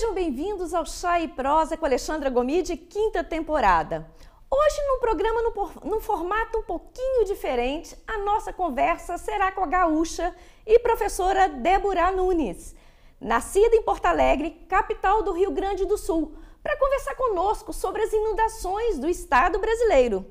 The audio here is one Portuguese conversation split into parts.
Sejam bem-vindos ao Chá e Prosa com Alexandra Gomide, quinta temporada. Hoje, num programa num, num formato um pouquinho diferente, a nossa conversa será com a gaúcha e professora Débora Nunes, nascida em Porto Alegre, capital do Rio Grande do Sul, para conversar conosco sobre as inundações do estado brasileiro.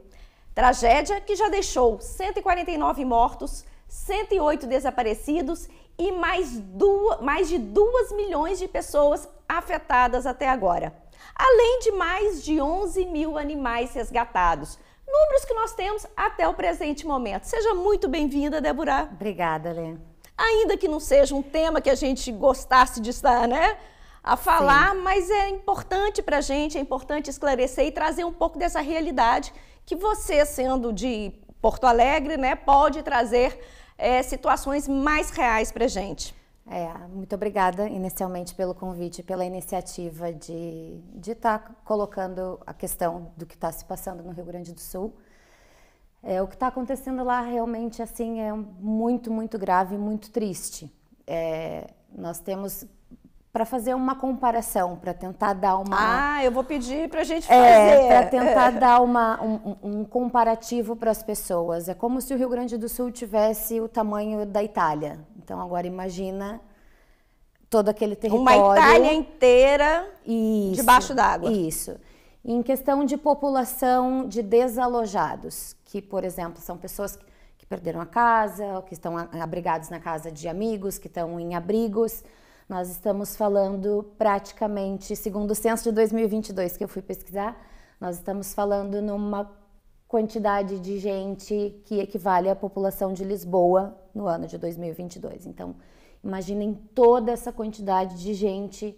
Tragédia que já deixou 149 mortos, 108 desaparecidos e mais, duas, mais de 2 milhões de pessoas afetadas até agora, além de mais de 11 mil animais resgatados. Números que nós temos até o presente momento. Seja muito bem-vinda, Débora. Obrigada, Lê. Ainda que não seja um tema que a gente gostasse de estar, né? A falar, Sim. mas é importante para a gente, é importante esclarecer e trazer um pouco dessa realidade que você, sendo de Porto Alegre, né, pode trazer é, situações mais reais para gente. É, muito obrigada inicialmente pelo convite, pela iniciativa de estar tá colocando a questão do que está se passando no Rio Grande do Sul. É, o que está acontecendo lá realmente assim é muito, muito grave, muito triste. É, nós temos para fazer uma comparação, para tentar dar uma. Ah, eu vou pedir para a gente é, fazer. É, para tentar dar uma, um, um comparativo para as pessoas. É como se o Rio Grande do Sul tivesse o tamanho da Itália. Então agora imagina todo aquele território. Uma Itália inteira isso, debaixo d'água. Isso. Em questão de população de desalojados, que por exemplo são pessoas que, perderam a casa, que estão abrigados na casa de amigos, que estão em abrigos. Nós estamos falando praticamente, segundo o censo de 2022 que eu fui pesquisar, nós estamos falando numa quantidade de gente que equivale à população de Lisboa no ano de 2022. Então, imaginem toda essa quantidade de gente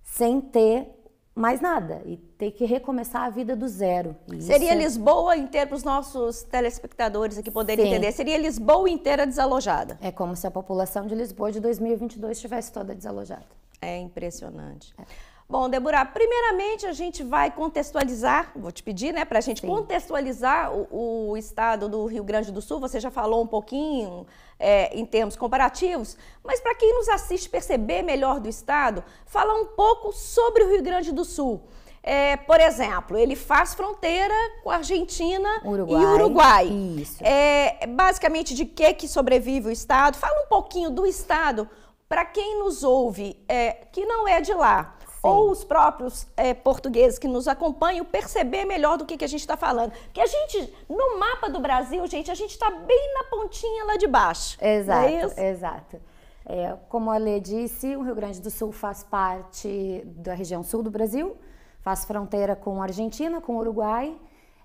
sem ter mais nada e ter que recomeçar a vida do zero. Isso. Seria é Lisboa inteira, para os nossos telespectadores aqui poderem Sim. entender, seria Lisboa inteira desalojada. É como se a população de Lisboa de 2022 estivesse toda desalojada. É impressionante. É. Bom, Deborah, primeiramente a gente vai contextualizar, vou te pedir, né, para a gente Sim. contextualizar o, o, estado do Rio Grande do Sul. Você já falou um pouquinho é, em termos comparativos, mas para quem nos assiste perceber melhor do estado, fala um pouco sobre o Rio Grande do Sul. É, por exemplo, ele faz fronteira com a Argentina Uruguai, e Uruguai. Isso. É, basicamente, de que, que sobrevive o Estado? Fala um pouquinho do Estado para quem nos ouve é, que não é de lá ou os próprios é, portugueses que nos acompanham perceber melhor do que, que a gente está falando. Porque a gente, no mapa do Brasil, gente, a gente está bem na pontinha lá de baixo. É exato, é exato. É, como a Lê disse, o Rio Grande do Sul faz parte da região sul do Brasil, faz fronteira com a Argentina, com o Uruguai.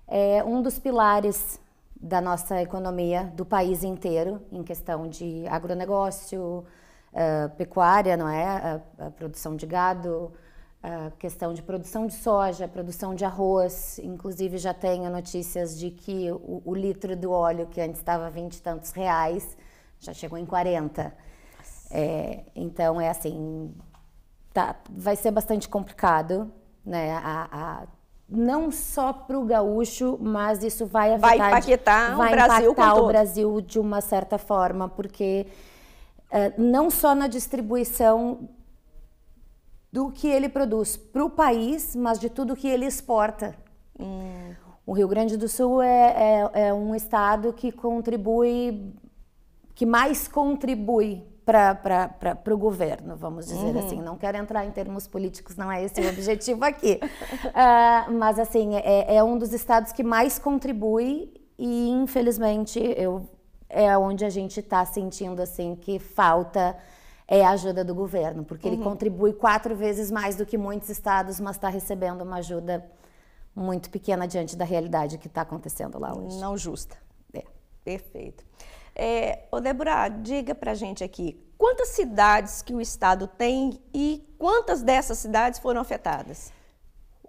É um dos pilares da nossa economia do país inteiro, em questão de agronegócio, uh, pecuária, não é? A, a produção de gado, a questão de produção de soja, produção de arroz. Inclusive, já tenho notícias de que o, o litro do óleo, que antes estava 20 e tantos reais, já chegou em 40. É, então, é assim, tá, vai ser bastante complicado, né? A, a, não só para o gaúcho, mas isso vai afetar... Vai impactar vai o Brasil Vai impactar o Brasil de uma certa forma, porque é, não só na distribuição do que ele produz para o país, mas de tudo que ele exporta. Hum. O Rio Grande do Sul é, é, é, um estado que contribui, que mais contribui para o governo, vamos dizer uhum. assim. Não quero entrar em termos políticos, não é esse o objetivo aqui. uh, mas, assim, é, é um dos estados que mais contribui e, infelizmente, eu é onde a gente está sentindo assim que falta é a ajuda do governo, porque uhum. ele contribui quatro vezes mais do que muitos estados, mas está recebendo uma ajuda muito pequena diante da realidade que está acontecendo lá hoje. Não justa. É. Perfeito. É, ô Débora, diga a gente aqui, quantas cidades que o estado tem e quantas dessas cidades foram afetadas?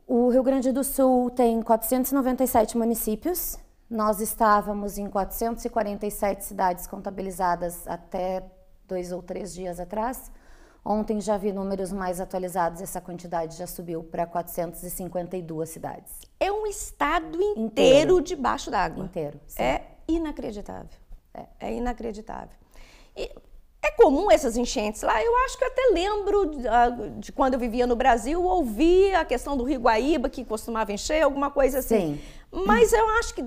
O Rio Grande do Sul tem 497 municípios, nós estávamos em 447 cidades contabilizadas até dois ou três dias atrás. Ontem já vi números mais atualizados, essa quantidade já subiu para 452 cidades. É um estado inteiro, inteiro. debaixo d'água. Inteiro. Sim. É inacreditável. É, é inacreditável. E é comum essas enchentes lá? Eu acho que eu até lembro de, ah, de quando eu vivia no Brasil, ouvir a questão do Rio Guaíba, que costumava encher, alguma coisa assim. Sim. Mas eu acho que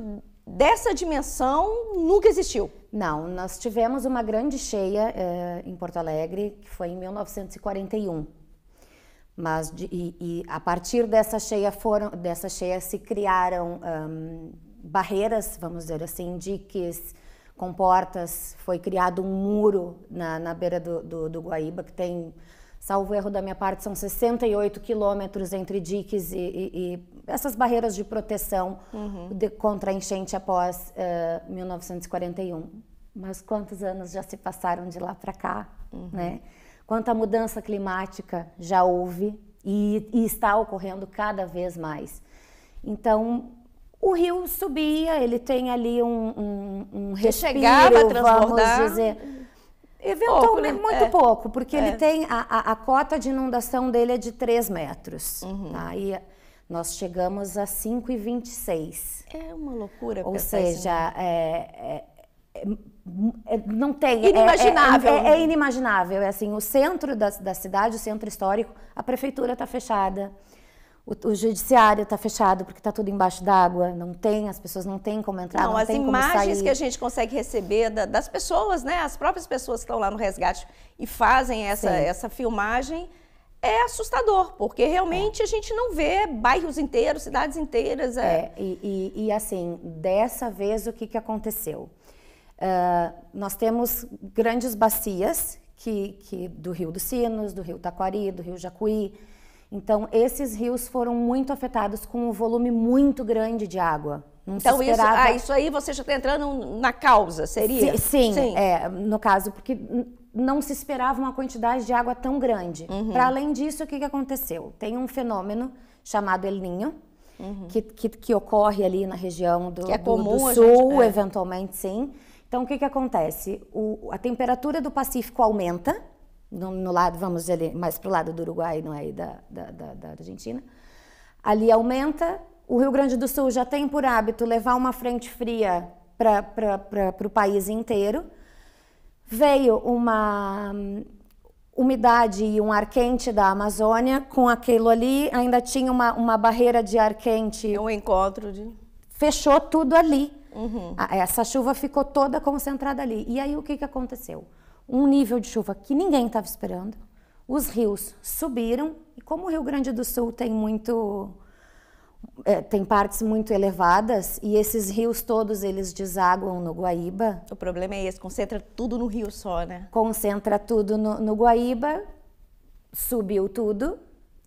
dessa dimensão nunca existiu. Não, nós tivemos uma grande cheia é, em Porto Alegre, que foi em 1941. Mas de, e, e, a partir dessa cheia foram, dessa cheia se criaram um, barreiras, vamos dizer assim, diques, com portas, foi criado um muro na, na beira do, do, do Guaíba, que tem, salvo erro da minha parte, são 68 quilômetros entre diques e, e, e, essas barreiras de proteção uhum. de, contra a enchente após uh, eh, 1941. Mas quantos anos já se passaram de lá para cá, uhum. né? Quanta mudança climática já houve e, e está ocorrendo cada vez mais. Então, o rio subia, ele tem ali um, um, um respiro, chegava a transbordar. vamos dizer. Eventualmente, pouco, né? muito é. pouco, porque é. ele tem, a, a, a, cota de inundação dele é de 3 metros. Uhum. Tá? E nós chegamos a 5,26. É uma loucura. Ou seja, né? é, é, é, não tem. Inimaginável. É, né? inimaginável. É assim, o centro da, da cidade, o centro histórico, a prefeitura está fechada o, o judiciário está fechado porque está tudo embaixo d'água, não tem, as pessoas não têm como entrar, não, não as imagens que a gente consegue receber da, das pessoas, né, as próprias pessoas que estão lá no resgate e fazem essa, essa filmagem, é assustador, porque realmente é. a gente não vê bairros inteiros, cidades inteiras. É, é e, e, e, assim, dessa vez o que, que aconteceu? Uh, nós temos grandes bacias que, que do Rio dos Sinos, do Rio Taquari, do Rio Jacuí, então, esses rios foram muito afetados com um volume muito grande de água. Não então, isso, ah, isso aí você já está entrando na causa, seria? Sim, sim, sim. É, no caso, porque não se esperava uma quantidade de água tão grande. Uhum. Para além disso, o que, que aconteceu? Tem um fenômeno chamado El Ninho, uhum. que, que, que, ocorre ali na região do, que é comum, do, do sul, gente, é. eventualmente sim. Então, o que, que acontece? O, a temperatura do Pacífico aumenta, no, no lado, vamos ali, mais para o lado do Uruguai, não é? Da, da, da, da Argentina. Ali aumenta. O Rio Grande do Sul já tem por hábito levar uma frente fria para o país inteiro. Veio uma hum, umidade e um ar quente da Amazônia, com aquilo ali ainda tinha uma, uma barreira de ar quente. É um encontro de. Fechou tudo ali. Uhum. Essa chuva ficou toda concentrada ali. E aí o que, que aconteceu? um nível de chuva que ninguém estava esperando. Os rios subiram e como o Rio Grande do Sul tem muito é, tem partes muito elevadas e esses rios todos eles desaguam no Guaíba. O problema é esse, concentra tudo no rio só, né? Concentra tudo no, no Guaíba, subiu tudo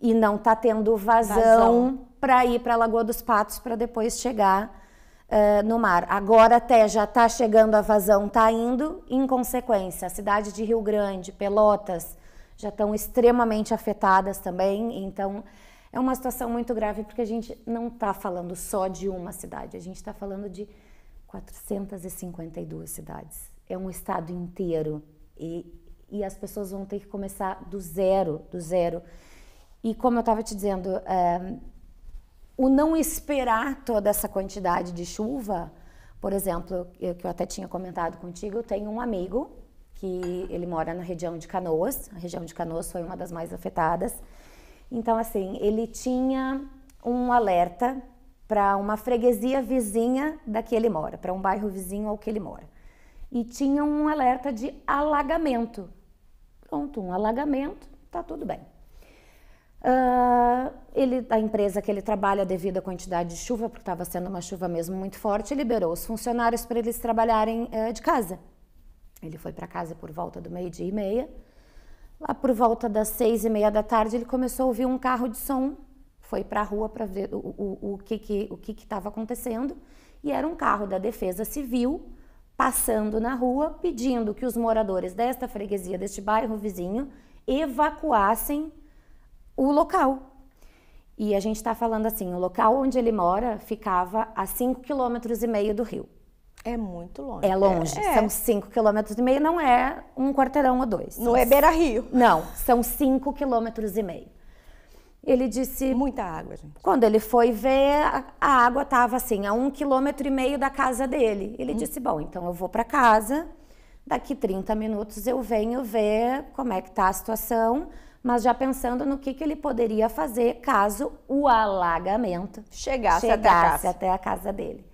e não tá tendo vazão, vazão. para ir para a Lagoa dos Patos para depois chegar uh, no mar. Agora até já está chegando a vazão, está indo, em consequência, a cidade de Rio Grande, Pelotas, já estão extremamente afetadas também. Então, é uma situação muito grave porque a gente não está falando só de uma cidade, a gente está falando de 452 cidades. É um estado inteiro e, e as pessoas vão ter que começar do zero, do zero. E como eu estava te dizendo, eh, o não esperar toda essa quantidade de chuva, por exemplo, eu, que eu até tinha comentado contigo, eu tenho um amigo que ele mora na região de Canoas, a região de Canoas foi uma das mais afetadas. Então, assim, ele tinha um alerta para uma freguesia vizinha da que ele mora, para um bairro vizinho ao que ele mora. E tinha um alerta de alagamento. Pronto, um alagamento, tá tudo bem. Uh, ele, a empresa que ele trabalha, devido à quantidade de chuva, porque estava sendo uma chuva mesmo muito forte, liberou os funcionários para eles trabalharem uh, de casa. Ele foi para casa por volta do meio-dia e meia. Lá por volta das seis e meia da tarde, ele começou a ouvir um carro de som. Foi para a rua para ver o, o, o que estava que, que acontecendo. E era um carro da Defesa Civil passando na rua, pedindo que os moradores desta freguesia, deste bairro vizinho, evacuassem o local. E a gente está falando assim, o local onde ele mora ficava a 5 km e meio do rio. É muito longe. É longe. É. é. São 5 km e meio, não é um quarteirão ou dois. Não é beira-rio. Não, são 5 km e meio. Ele disse... Muita água, gente. Quando ele foi ver, a água estava assim, a um quilômetro e meio da casa dele. Ele hum. disse, bom, então eu vou para casa Daqui 30 minutos eu venho ver como é que está a situação, mas já pensando no que, que ele poderia fazer caso o alagamento chegasse, chegasse até, a casa. até a casa dele.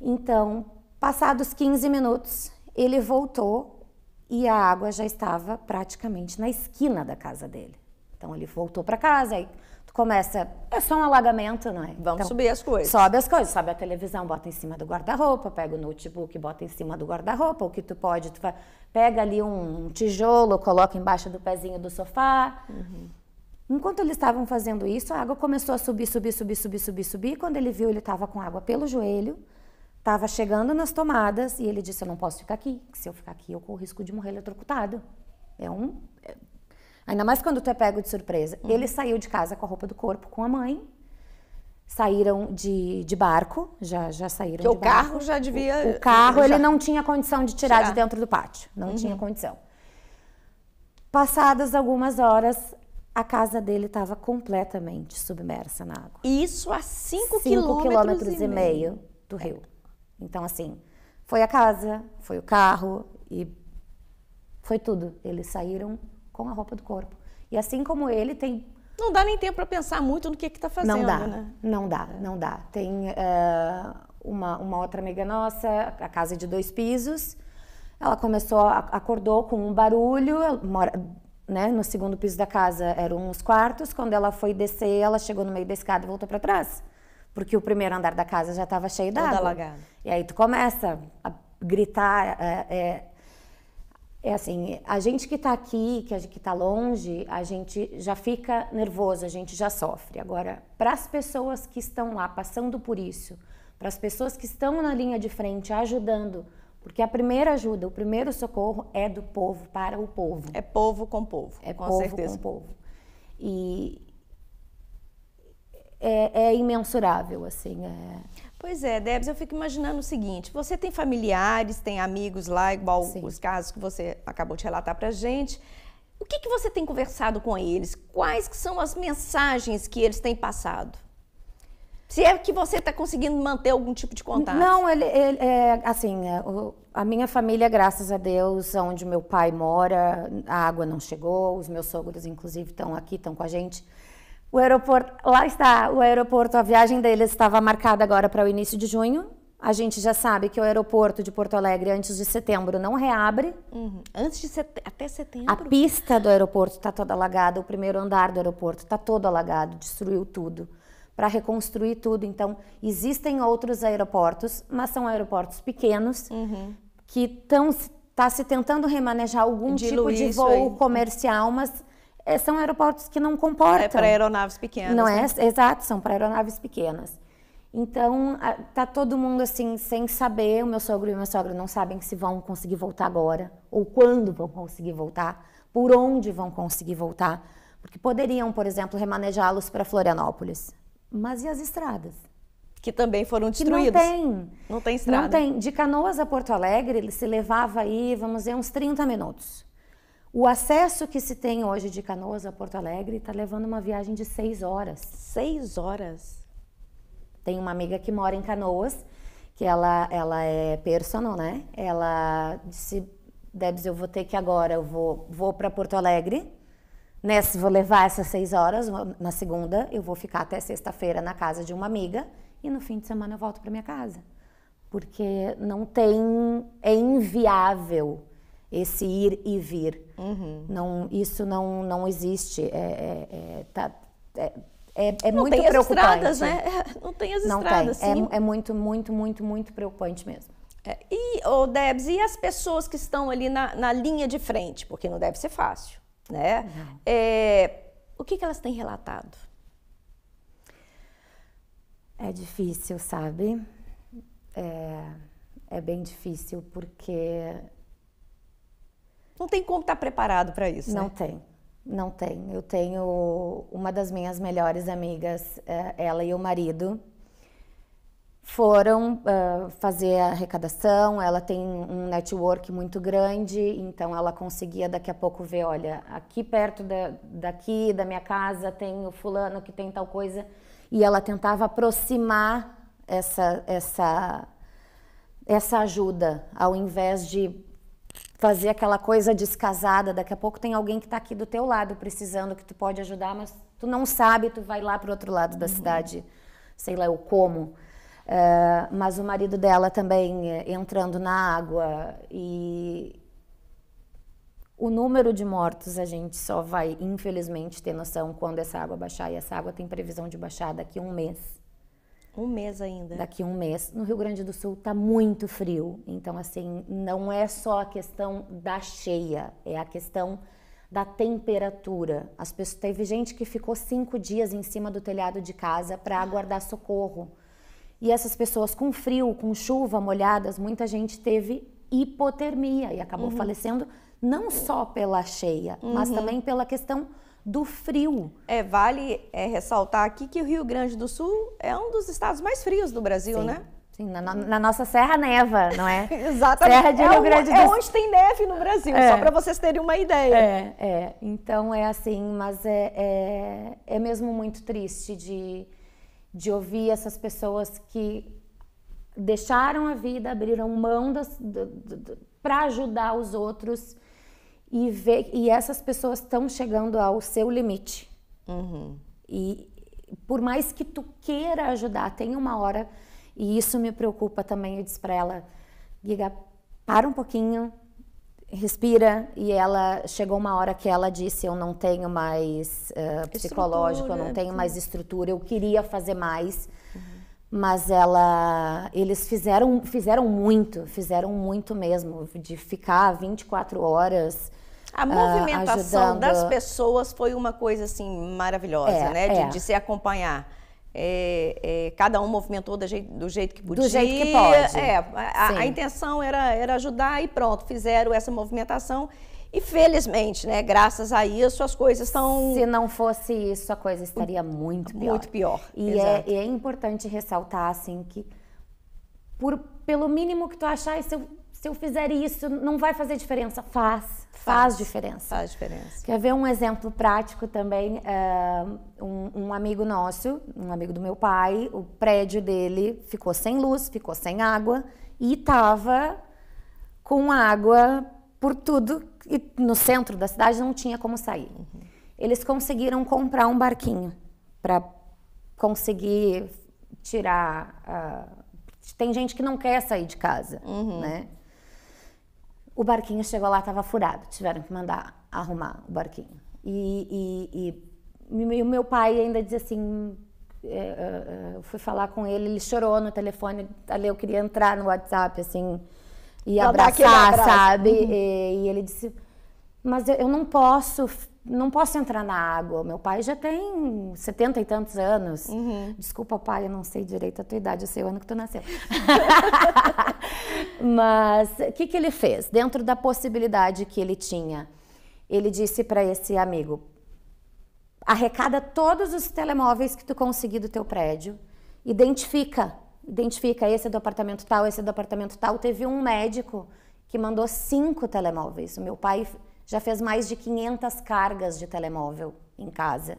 Então, passados 15 minutos, ele voltou e a água já estava praticamente na esquina da casa dele. Então ele voltou para casa, aí começa. É só um alagamento, não é? Vamos então, subir as coisas. Sobe as coisas, sobe a televisão, bota em cima do guarda-roupa, pega o notebook, bota em cima do guarda-roupa, o que tu pode, tu vai, pega ali um tijolo, coloca embaixo do pezinho do sofá. Uhum. Enquanto eles estavam fazendo isso, a água começou a subir, subir, subir, subir, subir, subir. Quando ele viu, ele estava com água pelo joelho, estava chegando nas tomadas e ele disse: Eu não posso ficar aqui, se eu ficar aqui eu corro o risco de morrer eletrocutado. É um. É Ainda mais quando tu é pego de surpresa. Uhum. Ele saiu de casa com a roupa do corpo, com a mãe. Saíram de, de barco, já, já saíram que de o barco. carro já devia... O, o carro, já... ele não tinha condição de tirar de dentro do pátio. Não uhum. tinha condição. Passadas algumas horas, a casa dele estava completamente submersa na água. Isso a 5 quilômetros, quilômetros, e, meio do rio. Então, assim, foi a casa, foi o carro e foi tudo. Eles saíram com a roupa do corpo. E assim como ele, tem. Não dá nem tempo para pensar muito no que está fazendo. Não dá, né? não dá, não dá. Tem uh, uma, uma outra amiga nossa, a casa é de dois pisos. Ela começou, acordou com um barulho, mora, né, no segundo piso da casa eram uns quartos. Quando ela foi descer, ela chegou no meio da escada e voltou para trás, porque o primeiro andar da casa já estava cheio d'água. E aí tu começa a gritar, é, é assim, a gente que está aqui, que a gente que está longe, a gente já fica nervoso, a gente já sofre. Agora, para as pessoas que estão lá passando por isso, para as pessoas que estão na linha de frente ajudando, porque a primeira ajuda, o primeiro socorro é do povo para o povo. É povo com povo. É com povo certeza. com povo. E é, é imensurável, assim. É... Pois é, Debs, eu fico imaginando o seguinte: você tem familiares, tem amigos lá, igual Sim. os casos que você acabou de relatar para gente. O que, que você tem conversado com eles? Quais que são as mensagens que eles têm passado? Se é que você está conseguindo manter algum tipo de contato. Não, ele, ele é, assim, é, o, a minha família, graças a Deus, onde meu pai mora, a água não chegou, os meus sogros, inclusive, estão aqui, estão com a gente. O aeroporto, lá está, o aeroporto, a viagem deles estava marcada agora para o início de junho. A gente já sabe que o aeroporto de Porto Alegre antes de setembro não reabre. Uhum. Antes de set... até setembro. A pista do aeroporto está toda alagada, o primeiro andar do aeroporto está todo alagado, destruiu tudo para reconstruir tudo. Então, existem outros aeroportos, mas são aeroportos pequenos uhum. que estão tá se tentando remanejar algum Diluir tipo de voo comercial, mas é, são aeroportos que não comportam. É para aeronaves pequenas. Não né? é? é exato, são para aeronaves pequenas. Então, tá todo mundo assim, sem saber. O meu sogro e minha sogra não sabem se vão conseguir voltar agora, ou quando vão conseguir voltar, por onde vão conseguir voltar. Porque poderiam, por exemplo, remanejá-los para Florianópolis. Mas e as estradas? que também foram destruídas. Que não tem. Não tem estrada. Não tem. De Canoas a Porto Alegre, ele se levava aí, vamos dizer, uns 30 minutos. O acesso que se tem hoje de Canoas a Porto Alegre está levando uma viagem de seis horas. Seis horas? Tem uma amiga que mora em Canoas, que ela, ela é personal, né? Ela disse, Debs, eu vou ter que agora, eu vou, vou para Porto Alegre, nessa, vou levar essas seis horas, na segunda eu vou ficar até sexta-feira na casa de uma amiga e no fim de semana eu volto para minha casa. Porque não tem, é inviável esse ir e vir. Uhum. Não, isso não, não existe. É, é, é, tá, é, é, é muito tem preocupante. Estradas, né? Não tem as não estradas, tem. É, é, muito, muito, muito, muito preocupante mesmo. E, oh, Debs, e as pessoas que estão ali na, na linha de frente? Porque não deve ser fácil, né? o que, que elas têm relatado? É difícil, sabe? É, é bem difícil porque não tem como estar tá preparado para isso. Não né? tem, não tem. Eu tenho uma das minhas melhores amigas, é, ela e o marido foram uh, fazer a arrecadação. Ela tem um network muito grande, então ela conseguia daqui a pouco ver: olha, aqui perto da, daqui da minha casa tem o fulano que tem tal coisa. E ela tentava aproximar essa, essa, essa ajuda, ao invés de fazer aquela coisa descasada. Daqui a pouco tem alguém que está aqui do teu lado precisando que tu pode ajudar, mas tu não sabe, tu vai lá para o outro lado da uhum. cidade, sei lá o como. Uh, mas o marido dela também eh, entrando na água e o número de mortos a gente só vai infelizmente ter noção quando essa água baixar e essa água tem previsão de baixar daqui a um mês. Um mês ainda. Daqui um mês. No Rio Grande do Sul tá muito frio. Então, assim, não é só a questão da cheia, é a questão da temperatura. As pessoas, teve gente que ficou cinco dias em cima do telhado de casa para aguardar socorro. E essas pessoas com frio, com chuva, molhadas, muita gente teve hipotermia e acabou uhum. falecendo não só pela cheia, uhum. mas também pela questão do frio. É, vale é, ressaltar aqui que o Rio Grande do Sul é um dos estados mais frios do Brasil, Sim. né? Sim, na, na, nossa Serra Neva, não é? Exatamente. Serra de é Rio Grande é do Sul. É onde tem neve no Brasil, é. só para vocês terem uma ideia. É, é. Então é assim, mas é, é, é, mesmo muito triste de, de ouvir essas pessoas que deixaram a vida, abriram mão para ajudar os outros e ver e essas pessoas estão chegando ao seu limite. Uhum. E por mais que tu queira ajudar, tem uma hora e isso me preocupa também. Eu disse para ela, Giga, para um pouquinho, respira. E ela chegou uma hora que ela disse: Eu não tenho mais uh, psicológico, eu não tenho né? mais uhum. estrutura, eu queria fazer mais. Uhum. Mas ela, eles fizeram, fizeram muito, fizeram muito mesmo, de ficar 24 horas a ah, movimentação ajudando... das pessoas foi uma coisa assim maravilhosa, é, né? De, é. de se acompanhar. É, é, cada um movimentou do jeito, do jeito, que podia. Do jeito que pode. É, a, a, intenção era, era ajudar e pronto, fizeram essa movimentação. E felizmente, né, graças a isso, as coisas estão. Se não fosse isso, a coisa estaria muito pior. Muito pior. E é, é, importante ressaltar, assim, que por, pelo mínimo que tu achar, se eu, se eu fizer isso, não vai fazer diferença. Faz Faz, diferença. Faz diferença. Quer ver um exemplo prático também? Ah, um, um, amigo nosso, um amigo do meu pai, o prédio dele ficou sem luz, ficou sem água e tava com água por tudo e no centro da cidade não tinha como sair. Uhum. Eles conseguiram comprar um barquinho para conseguir tirar. Uh, tem gente que não quer sair de casa, uhum. né? o barquinho chegou lá, estava furado, tiveram que mandar arrumar o barquinho. E, e, e o meu pai ainda diz assim, é, é, é, eu fui falar com ele, ele chorou no telefone, ali eu queria entrar no WhatsApp, assim, e abraçar, sabe? Uhum. E, e, ele disse, mas eu, eu não posso não posso entrar na água. Meu pai já tem setenta e tantos anos. Uhum. Desculpa, pai, eu não sei direito a tua idade, eu sei o ano que tu nasceu. Mas o que, que ele fez? Dentro da possibilidade que ele tinha, ele disse para esse amigo: arrecada todos os telemóveis que tu conseguir do teu prédio, identifica, identifica esse é do apartamento tal, esse é do apartamento tal. Teve um médico que mandou cinco telemóveis. O meu pai já fez mais de 500 cargas de telemóvel em casa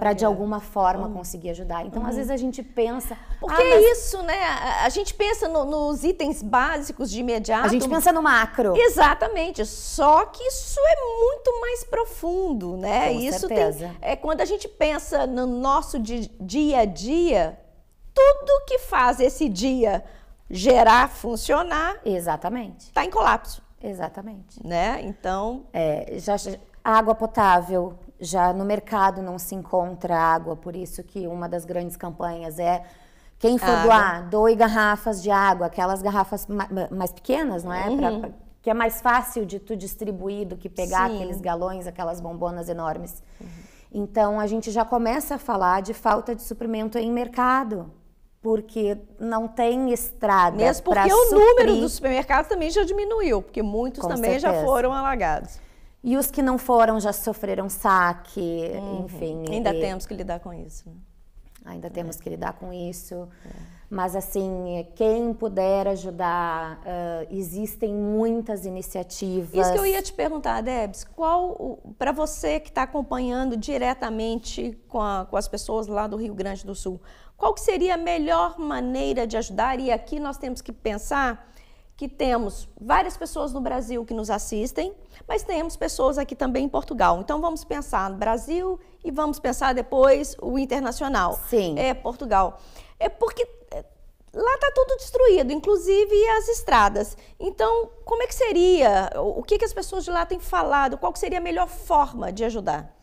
para de alguma forma uhum. conseguir ajudar. Então, uhum. às vezes a gente pensa. Porque ah, é mas... é isso, né? A gente pensa no, nos itens básicos de imediato. A gente pensa no macro. Exatamente. Só que isso é muito mais profundo, né? Com isso certeza. Tem, é quando a gente pensa no nosso di dia a dia, tudo que faz esse dia gerar funcionar. Exatamente. Está em colapso. Exatamente. Né? Então. É, já, água potável. Já no mercado não se encontra água, por isso que uma das grandes campanhas é quem for água. doar, doe garrafas de água, aquelas garrafas ma mais pequenas, não é? Uhum. Pra, que é mais fácil de tu distribuir do que pegar Sim. aqueles galões, aquelas bombonas enormes. Uhum. Então a gente já começa a falar de falta de suprimento em mercado porque não tem estrada. Mesmo porque o número dos supermercados também já diminuiu, porque muitos Com também certeza. já foram alagados. E os que não foram já sofreram saque, uhum. enfim. Ainda e... temos que lidar com isso. Né? Ainda temos é. que lidar com isso. É. Mas, assim, quem puder ajudar, uh, existem muitas iniciativas. Isso que eu ia te perguntar, Debs, qual, para você que está acompanhando diretamente com, a, com as pessoas lá do Rio Grande do Sul, qual que seria a melhor maneira de ajudar? E aqui nós temos que pensar que temos várias pessoas no Brasil que nos assistem, mas temos pessoas aqui também em Portugal. Então vamos pensar no Brasil e vamos pensar depois o internacional. Sim. É Portugal. É porque é, lá está tudo destruído, inclusive as estradas. Então, como é que seria? O que, que as pessoas de lá têm falado? Qual seria a melhor forma de ajudar?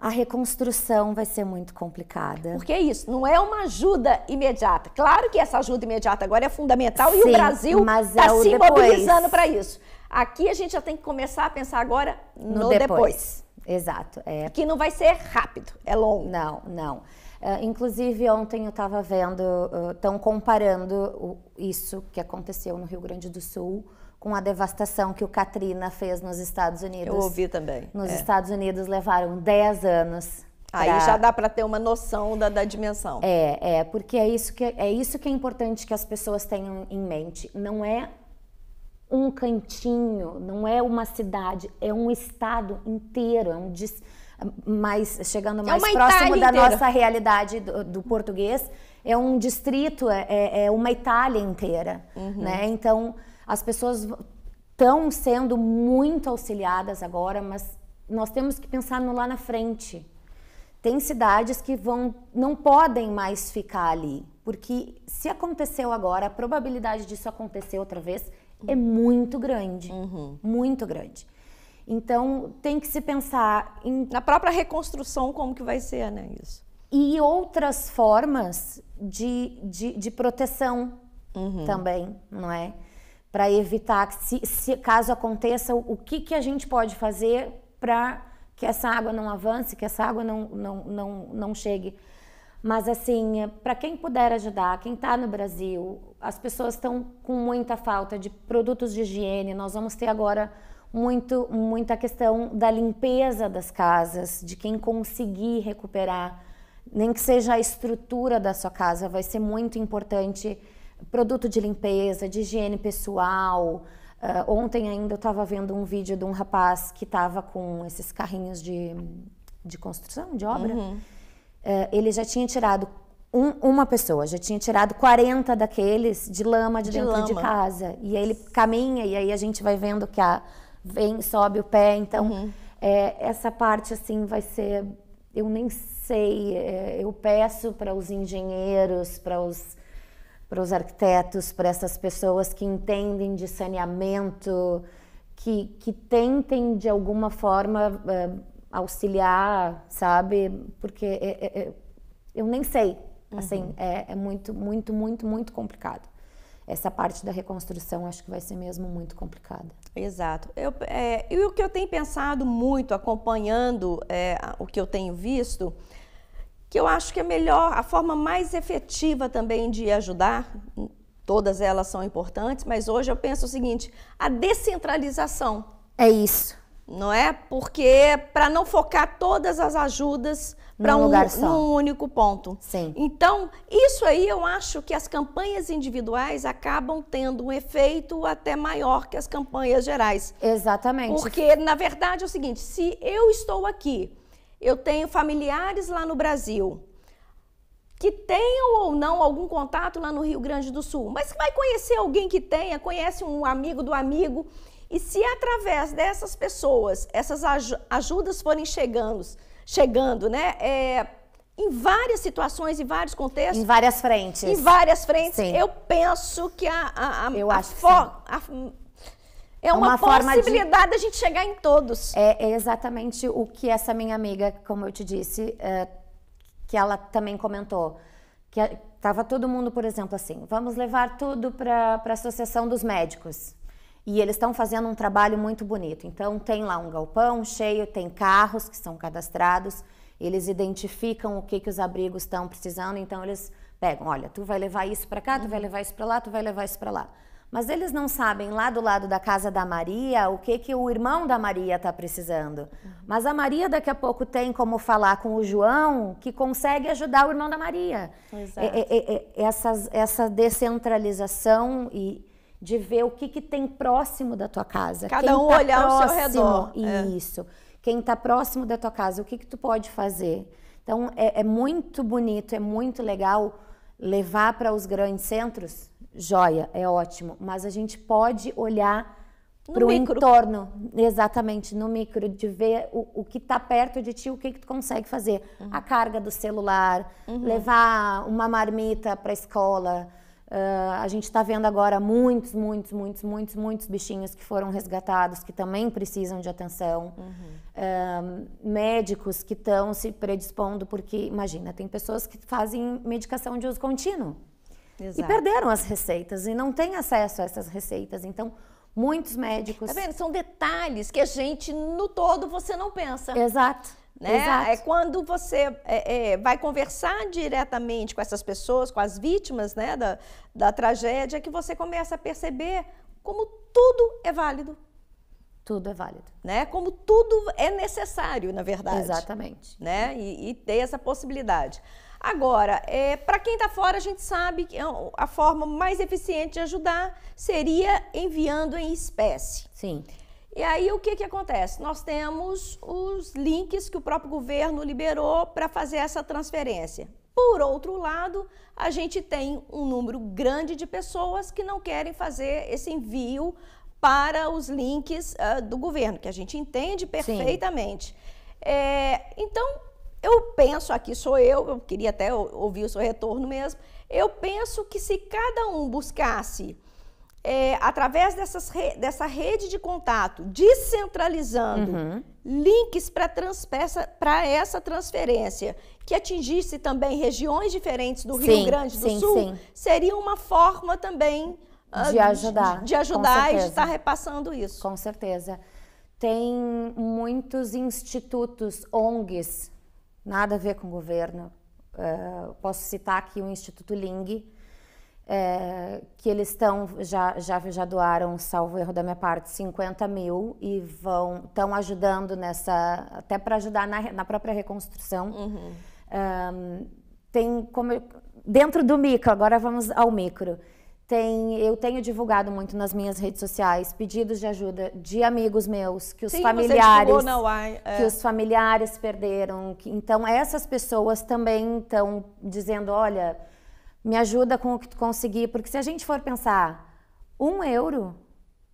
a reconstrução vai ser muito complicada. Porque é isso, não é uma ajuda imediata. Claro que essa ajuda imediata agora é fundamental Sim, e o Brasil está é se depois. mobilizando para isso. Aqui a gente já tem que começar a pensar agora no, no depois. depois. Exato. É... Que não vai ser rápido, é longo. Não, não. Uh, inclusive, ontem eu estava vendo, estão uh, comparando o, isso que aconteceu no Rio Grande do Sul com a devastação que o Katrina fez nos Estados Unidos. Eu ouvi também. Nos é. Estados Unidos levaram 10 anos. Aí já dá para ter uma noção da, da, dimensão. É, é, porque é isso, que, é isso que é importante que as pessoas tenham em mente. Não é um cantinho, não é uma cidade, é um estado inteiro, é um dis... mais chegando é mais é próximo Itália da nossa realidade do, do, português, é um distrito, é, é, é uma Itália inteira, uhum. né? Então as pessoas estão sendo muito auxiliadas agora, mas nós temos que pensar no lá na frente. Tem cidades que vão, não podem mais ficar ali, porque se aconteceu agora, a probabilidade disso acontecer outra vez é muito grande, uhum. muito grande. Então tem que se pensar em... na própria reconstrução como que vai ser, né, isso? E outras formas de, de, de proteção uhum. também, não é? para evitar que, se, se, caso aconteça, o que, que a gente pode fazer para que essa água não avance, que essa água não, não, não, não chegue. Mas, assim, para quem puder ajudar, quem está no Brasil, as pessoas estão com muita falta de produtos de higiene. Nós vamos ter agora muito, muita questão da limpeza das casas, de quem conseguir recuperar, nem que seja a estrutura da sua casa, vai ser muito importante produto de limpeza, de higiene pessoal. Uh, ontem ainda eu estava vendo um vídeo de um rapaz que estava com esses carrinhos de, de construção, de obra. Uhum. Uh, ele já tinha tirado um, uma pessoa, já tinha tirado 40 daqueles de lama de, de dentro lama. de casa. E aí ele caminha e aí a gente vai vendo que a vem, sobe o pé. Então, uhum. é, essa parte assim vai ser. Eu nem sei. É, eu peço para os engenheiros, para os para os arquitetos, para essas pessoas que entendem de saneamento, que, que tentem de alguma forma uh, auxiliar, sabe? Porque é, é, eu nem sei, uhum. assim, é, é muito, muito, muito, muito complicado essa parte da reconstrução acho que vai ser mesmo muito complicada. Exato. Eu, é, e o que eu tenho pensado muito, acompanhando é, o que eu tenho visto, que eu acho que é melhor, a forma mais efetiva também de ajudar, todas elas são importantes, mas hoje eu penso o seguinte: a descentralização. É isso. Não é? Porque para não focar todas as ajudas para um, um, único ponto. Sim. Então, isso aí eu acho que as campanhas individuais acabam tendo um efeito até maior que as campanhas gerais. Exatamente. Porque, na verdade, é o seguinte: se eu estou aqui eu tenho familiares lá no Brasil que tenham ou não algum contato lá no Rio Grande do Sul, mas vai conhecer alguém que tenha, conhece um amigo do amigo, e se através dessas pessoas, essas ajudas forem chegando, chegando, né? É, em várias situações, em vários contextos. Em várias frentes. Em várias frentes. Sim. Eu penso que a, a, a, eu a acho é, é uma, uma possibilidade de... a gente chegar em todos. É, é, exatamente o que essa minha amiga, como eu te disse, é, que ela também comentou. Que estava todo mundo, por exemplo, assim, vamos levar tudo para a Associação dos Médicos. E eles estão fazendo um trabalho muito bonito. Então, tem lá um galpão cheio, tem carros que são cadastrados, eles identificam o que, que os abrigos estão precisando, então eles pegam, olha, tu vai levar isso para cá, tu vai uhum. levar isso para lá, tu vai levar isso para lá. Mas eles não sabem lá do lado da casa da Maria o que que o irmão da Maria está precisando. Uhum. Mas a Maria daqui a pouco tem como falar com o João que consegue ajudar o irmão da Maria. Exato. É, é, é, é essas, essa descentralização e de ver o que, que tem próximo da tua casa. Cada Quem um tá olhar ao seu redor. É. Isso. Quem está próximo da tua casa, o que, que tu pode fazer? Então é, é muito bonito, é muito legal levar para os grandes centros joia, é ótimo, mas a gente pode olhar para o entorno, exatamente, no micro, de ver o, o que está perto de ti, o que, que tu consegue fazer. Uhum. A carga do celular, uhum. levar uma marmita para a escola. Uh, a gente está vendo agora muitos, muitos, muitos, muitos, muitos bichinhos que foram resgatados, que também precisam de atenção. Uhum. Uh, médicos que estão se predispondo, porque, imagina, tem pessoas que fazem medicação de uso contínuo. Exato. e perderam as receitas e não têm acesso a essas receitas. Então, muitos médicos. Tá vendo? São detalhes que a gente, no todo, você não pensa. Exato. Né? Exato. É quando você é, é, vai conversar diretamente com essas pessoas, com as vítimas né, da, da tragédia, que você começa a perceber como tudo é válido. Tudo é válido. Né? Como tudo é necessário, na verdade. Exatamente. Né? E, e ter essa possibilidade. Agora, é, para quem está fora, a gente sabe que é a forma mais eficiente de ajudar seria enviando em espécie. Sim. E aí o que, que acontece? Nós temos os links que o próprio governo liberou para fazer essa transferência. Por outro lado, a gente tem um número grande de pessoas que não querem fazer esse envio para os links uh, do governo, que a gente entende perfeitamente. É, então, eu penso, aqui sou eu, eu queria até ouvir o seu retorno mesmo. Eu penso que se cada um buscasse, é, através dessas re, dessa rede de contato, descentralizando uhum. links para essa transferência, que atingisse também regiões diferentes do sim, Rio Grande do sim, Sul, sim. seria uma forma também uh, de ajudar, de, de ajudar e de estar repassando isso. Com certeza. Tem muitos institutos, ONGs, nada a ver com governo. Eh, posso citar aqui o Instituto Ling, é, que eles estão já, já já doaram, salvo erro da minha parte, 50 mil e vão estão ajudando nessa até para ajudar na, na própria reconstrução. Uhum. tem como dentro do micro. Agora vamos ao micro. Tem, eu tenho divulgado muito nas minhas redes sociais pedidos de ajuda de amigos meus que os Sim, familiares divulgou, é. que os familiares perderam. Que, então essas pessoas também estão dizendo, olha, me ajuda com o que tu conseguir, porque se a gente for pensar, um euro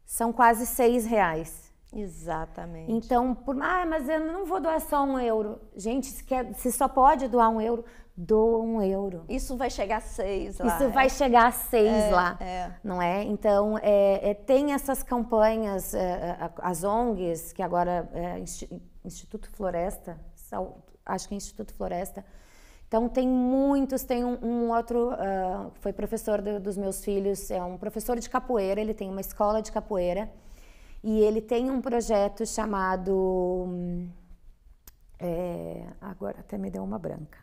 são quase seis reais. Exatamente. Então, por, ah, mas eu não vou doar só um euro. Gente, se, quer, se só pode doar um euro, dou um euro. Isso vai chegar a seis lá. Isso é. vai chegar a seis é, lá, é. não é? Então, é, é, tem essas campanhas, é, as ONGs, que agora é Instituto Floresta, acho que é Instituto Floresta, então tem muitos, tem um, um outro, uh, foi professor do, dos meus filhos, é um professor de capoeira, ele tem uma escola de capoeira e ele tem um projeto chamado, hum, é, agora até me deu uma branca,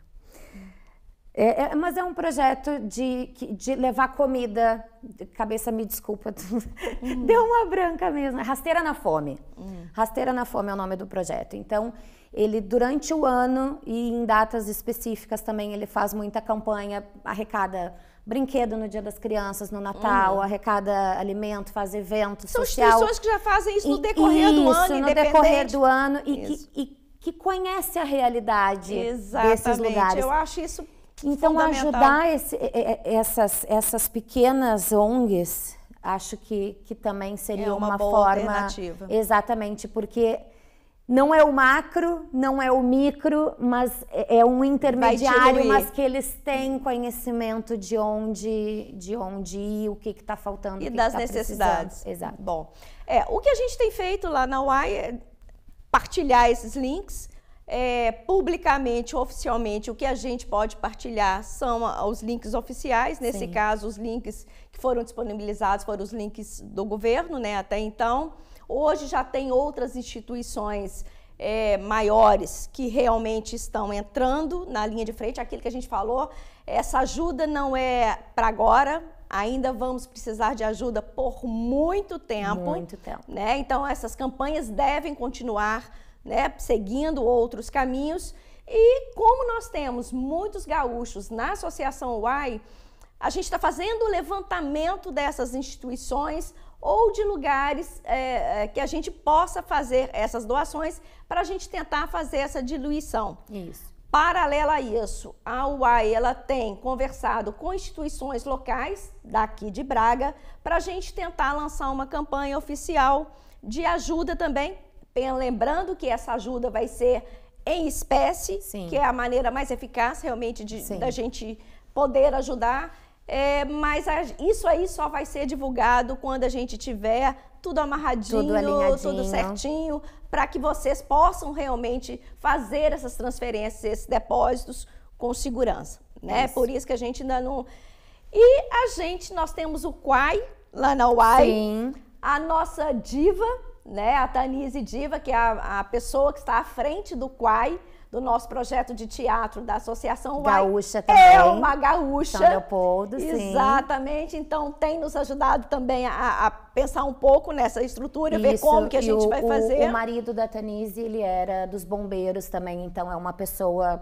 é, é, mas é um projeto de, de levar comida. Cabeça, me desculpa. Uhum. Deu uma branca mesmo. Rasteira na Fome. Uhum. Rasteira na Fome é o nome do projeto. Então, ele, durante o ano e em datas específicas também, ele faz muita campanha, arrecada brinquedo no Dia das Crianças, no Natal, uhum. arrecada alimento, faz eventos. São social. instituições que já fazem isso no decorrer isso, do ano, no decorrer do ano. E que, e que, conhece a realidade Exatamente. desses lugares. Eu acho isso então, ajudar esse, essas, essas pequenas ONGs, acho que, que também seria é uma, uma forma. Alternativa. Exatamente, porque não é o macro, não é o micro, mas é, é um intermediário, mas que eles têm conhecimento de onde, de onde ir, o que está faltando. E das tá necessidades. Precisando. Exato. Bom, é, o que a gente tem feito lá na UAI é partilhar esses links é, publicamente, oficialmente, o que a gente pode partilhar são os links oficiais. Nesse Sim. caso, os links que foram disponibilizados foram os links do governo, né, até então. Hoje já tem outras instituições é, maiores que realmente estão entrando na linha de frente. Aquilo que a gente falou, essa ajuda não é para agora. Ainda vamos precisar de ajuda por muito tempo. Muito tempo. Né? Então, essas campanhas devem continuar né, seguindo outros caminhos. E como nós temos muitos gaúchos na Associação UAI, a gente está fazendo o levantamento dessas instituições ou de lugares é, é que a gente possa fazer essas doações para a gente tentar fazer essa diluição. Isso. Paralela a isso, a UAI ela tem conversado com instituições locais daqui de Braga para a gente tentar lançar uma campanha oficial de ajuda também lembrando que essa ajuda vai ser em espécie, Sim. que é a maneira mais eficaz realmente de, da gente poder ajudar. É, mas a, isso aí só vai ser divulgado quando a gente tiver tudo amarradinho, tudo, tudo certinho, para que vocês possam realmente fazer essas transferências, esses depósitos com segurança. Né? Isso. Por isso que a gente ainda não. E a gente, nós temos o Quai lá na UAI, Sim. a nossa diva, né, a Tanise Diva, que é a, a pessoa que está à frente do Quai do nosso projeto de teatro da Associação UAI. Gaúcha é também. É uma gaúcha. São Leopoldo, sim. Exatamente. Então, tem nos ajudado também a, a pensar um pouco nessa estrutura, Isso. ver como que a gente o, vai fazer. O, o marido da Tanise, ele era dos bombeiros também, então é uma pessoa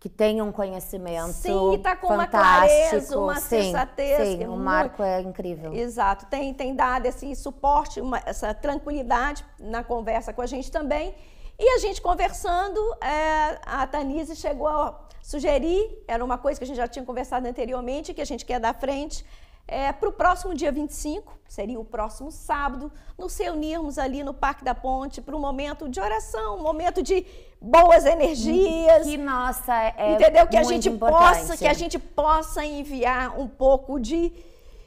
que tem um conhecimento Sim, tá com fantástico. uma clareza, uma sim, sensatez. Sim, o muito... Marco é incrível. Exato, tem, tem dado esse suporte, uma, essa tranquilidade na conversa com a gente também. E a gente conversando, é, a Tanise chegou a sugerir, era uma coisa que a gente já tinha conversado anteriormente, que a gente quer dar frente, é, para o próximo dia 25, seria o próximo sábado, nos reunirmos ali no Parque da Ponte para um momento de oração, um momento de boas energias. Que nossa, é entendeu? Que a gente importante. possa, que a gente possa enviar um pouco de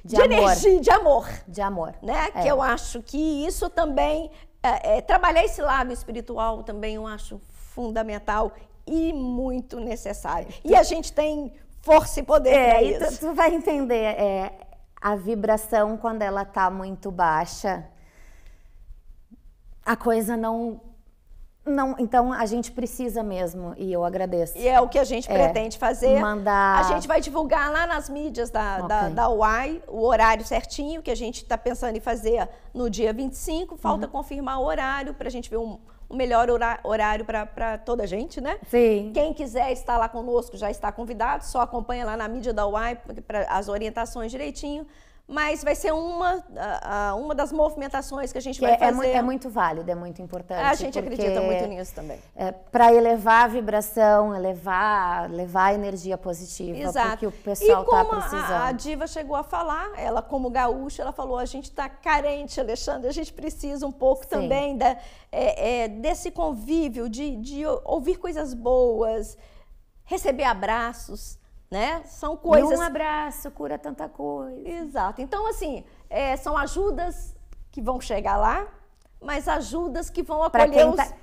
de, de energia, de amor, de amor, né? É. Que eu acho que isso também é, é, trabalhar esse lado espiritual também eu acho fundamental e muito necessário. E a gente tem força e poder. É, e tu, tu, vai entender é, a vibração quando ela tá muito baixa. A coisa não não, então a gente precisa mesmo e eu agradeço. E é o que a gente é, pretende fazer. Mandar. A gente vai divulgar lá nas mídias da, okay. da, da UAI o horário certinho que a gente está pensando em fazer no dia 25. Falta uhum. confirmar o horário para a gente ver um, o melhor horário para toda a gente, né? Sim. Quem quiser estar lá conosco já está convidado, só acompanha lá na mídia da UAI para as orientações direitinho mas vai ser uma, uma das movimentações que a gente que vai é, é fazer. É, é, muito válido, é muito importante. A gente acredita muito nisso também. É, Para elevar a vibração, elevar, levar energia positiva, Exato. porque o pessoal está precisando. A, a Diva chegou a falar, ela como gaúcha, ela falou, a gente está carente, Alexandre, a gente precisa um pouco Sim. também da, é, é desse convívio, de, de ouvir coisas boas, receber abraços. Né? São coisas. E um abraço cura tanta coisa. Exato. Então, assim, é, são ajudas que vão chegar lá, mas ajudas que vão acolher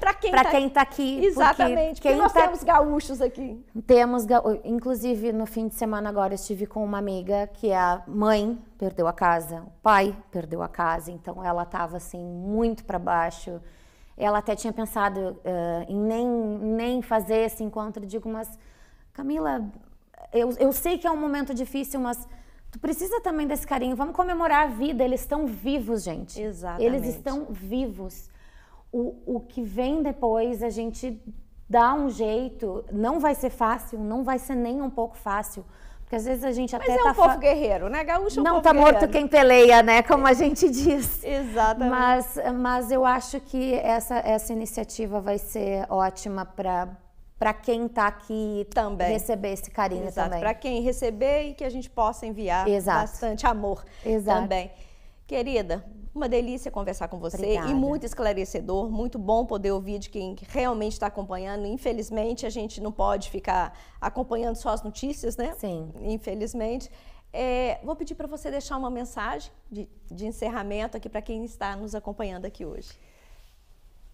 para quem está tá, tá, tá aqui. Exatamente, porque, nós tá... temos gaúchos aqui. Temos, inclusive no fim de semana agora estive com uma amiga que é a mãe perdeu a casa, o pai perdeu a casa, então ela estava assim muito para baixo. Ela até tinha pensado uh, em nem, nem fazer esse encontro, eu digo, mas Camila, eu, eu sei que é um momento difícil, mas tu precisa também desse carinho. Vamos comemorar a vida. Eles estão vivos, gente. Exatamente. Eles estão vivos. O, o que vem depois, a gente dá um jeito. Não vai ser fácil, não vai ser nem um pouco fácil. Porque às vezes a gente Mas até Mas é tá um povo fa... guerreiro, né? Gaúcho é um Não tá guerreiro. morto quem peleia, né? Como a gente diz. Exatamente. Mas, mas eu acho que essa, essa iniciativa vai ser ótima para para quem está aqui também receber esse carinho Exato, também. Para quem receber e que a gente possa enviar Exato. bastante amor Exato. também. Querida, uma delícia conversar com você Obrigada. e muito esclarecedor, muito bom poder ouvir de quem realmente está acompanhando. Infelizmente, a gente não pode ficar acompanhando só as notícias, né? Sim. Infelizmente. É, vou pedir para você deixar uma mensagem de, de encerramento aqui para quem está nos acompanhando aqui hoje.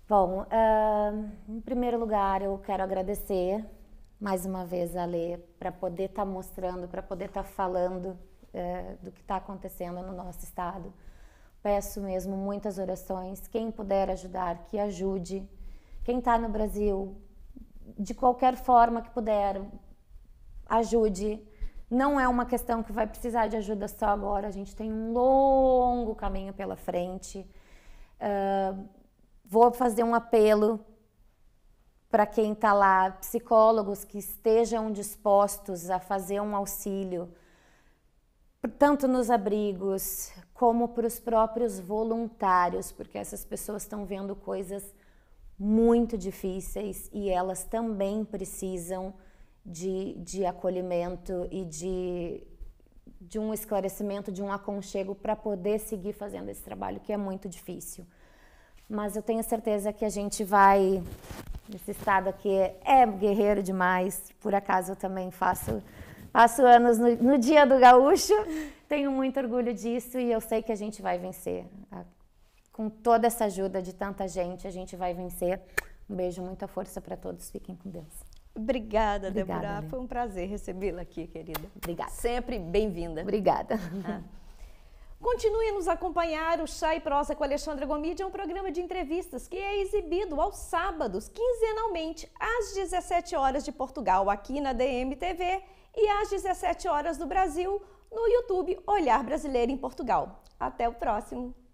Bom, uh, em primeiro lugar, eu quero agradecer mais uma vez a Lê para poder estar tá mostrando, para poder estar tá falando uh, do que está acontecendo no nosso estado. Peço mesmo muitas orações. Quem puder ajudar, que ajude. Quem está no Brasil, de qualquer forma que puder, ajude. Não é uma questão que vai precisar de ajuda só agora. A gente tem um longo caminho pela frente. Uh, Vou fazer um apelo para quem está lá, psicólogos que estejam dispostos a fazer um auxílio, tanto nos abrigos como para os próprios voluntários, porque essas pessoas estão vendo coisas muito difíceis e elas também precisam de, de acolhimento e de, de um esclarecimento, de um aconchego para poder seguir fazendo esse trabalho que é muito difícil. Mas eu tenho certeza que a gente vai. Esse estado aqui é guerreiro demais. Por acaso eu também faço, faço anos no, no dia do gaúcho. Tenho muito orgulho disso e eu sei que a gente vai vencer. Ah, com toda essa ajuda de tanta gente, a gente vai vencer. Um beijo, muita força para todos. Fiquem com Deus. Obrigada, Obrigada Débora. Né? Foi um prazer recebê-la aqui, querida. Obrigada. Sempre bem-vinda. Obrigada. Ah. Continue a nos acompanhar. O Chá e Prosa com Alexandra Gomide é um programa de entrevistas que é exibido aos sábados, quinzenalmente, às 17 horas de Portugal, aqui na DMTV, e às 17 horas do Brasil, no YouTube Olhar Brasileiro em Portugal. Até o próximo!